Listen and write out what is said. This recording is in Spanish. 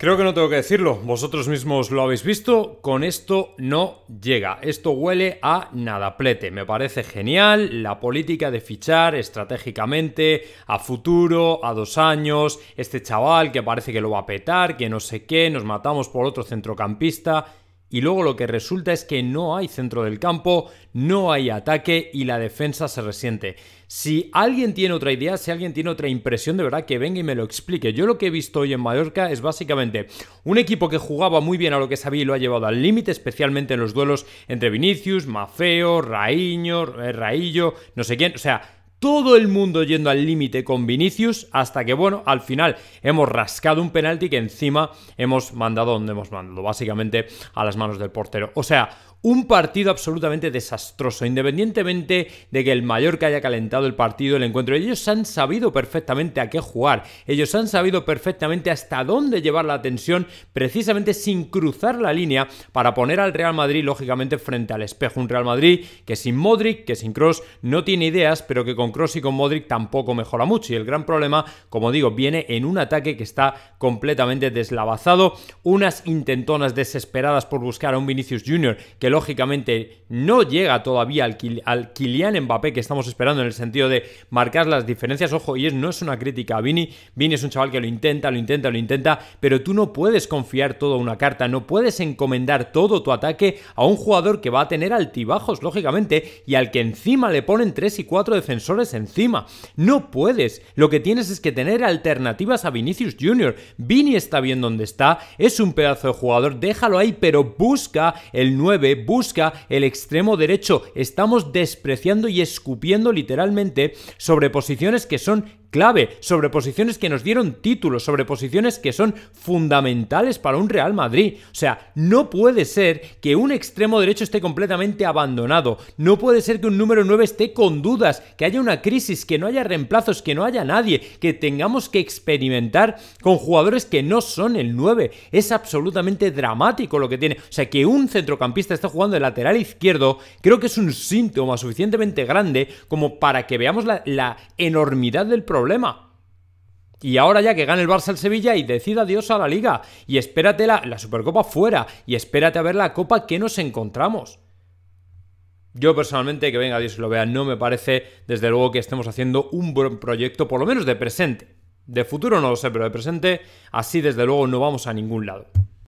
Creo que no tengo que decirlo, vosotros mismos lo habéis visto, con esto no llega. Esto huele a nada plete. Me parece genial la política de fichar estratégicamente a futuro, a dos años, este chaval que parece que lo va a petar, que no sé qué, nos matamos por otro centrocampista y luego lo que resulta es que no hay centro del campo, no hay ataque y la defensa se resiente. Si alguien tiene otra idea, si alguien tiene otra impresión, de verdad que venga y me lo explique. Yo lo que he visto hoy en Mallorca es básicamente un equipo que jugaba muy bien a lo que sabía y lo ha llevado al límite, especialmente en los duelos entre Vinicius, Mafeo, Raíño, eh, Raillo, no sé quién, o sea, todo el mundo yendo al límite con Vinicius hasta que, bueno, al final hemos rascado un penalti que encima hemos mandado donde hemos mandado, básicamente a las manos del portero. O sea, un partido absolutamente desastroso, independientemente de que el mayor que haya calentado el partido, el encuentro. Ellos han sabido perfectamente a qué jugar, ellos han sabido perfectamente hasta dónde llevar la tensión, precisamente sin cruzar la línea para poner al Real Madrid, lógicamente, frente al espejo. Un Real Madrid que sin Modric, que sin Cross, no tiene ideas, pero que con con Cross y con Modric tampoco mejora mucho. Y el gran problema, como digo, viene en un ataque que está completamente deslavazado. Unas intentonas desesperadas por buscar a un Vinicius Jr. que lógicamente no llega todavía al, al Kylian Mbappé que estamos esperando en el sentido de marcar las diferencias. Ojo, y es, no es una crítica a Vini. Vini es un chaval que lo intenta, lo intenta, lo intenta, pero tú no puedes confiar toda una carta, no puedes encomendar todo tu ataque a un jugador que va a tener altibajos, lógicamente, y al que encima le ponen 3 y 4 defensores encima. No puedes. Lo que tienes es que tener alternativas a Vinicius Jr. Vini está bien donde está, es un pedazo de jugador, déjalo ahí, pero busca el 9, busca el extremo derecho. Estamos despreciando y escupiendo literalmente sobre posiciones que son clave, sobre posiciones que nos dieron títulos, sobre posiciones que son fundamentales para un Real Madrid. O sea, no puede ser que un extremo derecho esté completamente abandonado, no puede ser que un número 9 esté con dudas, que haya una crisis, que no haya reemplazos, que no haya nadie, que tengamos que experimentar con jugadores que no son el 9. Es absolutamente dramático lo que tiene. O sea, que un centrocampista esté jugando de lateral izquierdo, creo que es un síntoma suficientemente grande como para que veamos la, la enormidad del problema problema. Y ahora ya que gane el Barça el Sevilla y decida adiós a la liga. Y espérate la, la, Supercopa fuera. Y espérate a ver la copa que nos encontramos. Yo personalmente, que venga Dios lo vea, no me parece desde luego que estemos haciendo un buen proyecto, por lo menos de presente. De futuro no lo sé, pero de presente así desde luego no vamos a ningún lado.